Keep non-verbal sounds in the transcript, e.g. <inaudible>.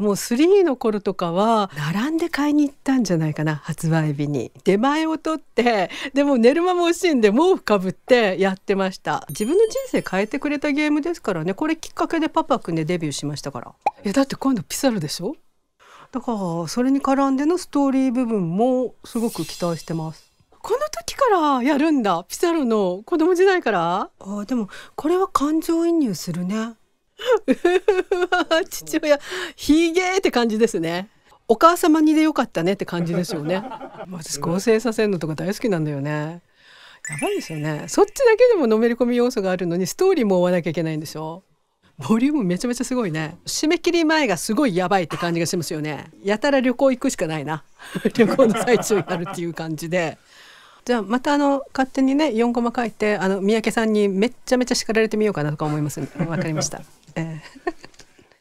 もう3の頃とかは並んで買いに行ったんじゃないかな発売日に出前を取ってでも寝る間も惜しんで毛布かぶってやってました自分の人生変えてくれたゲームですからねこれきっかけでパパくんでデビューしましたからいやだって今度ピサロでしょだからそれに絡んでのストーリー部分もすごく期待してますこの時からやるんだピサロの子供時代からあでもこれは感情移入するね <laughs> 父親ひげって感じですねお母様にでよかったねって感じですよね私合成させるのとか大好きなんだよねやばいですよねそっちだけでものめり込み要素があるのにストーリーも追わなきゃいけないんでしょボリュームめちゃめちゃすごいね締め切り前がすごいやばいって感じがしますよねやたら旅行行くしかないな <laughs> 旅行の最中になるっていう感じでじゃあまたあの勝手にね4コマ書いてあの三宅さんにめっちゃめちゃ叱られてみようかなとか思いますわ、ね、かりました、えー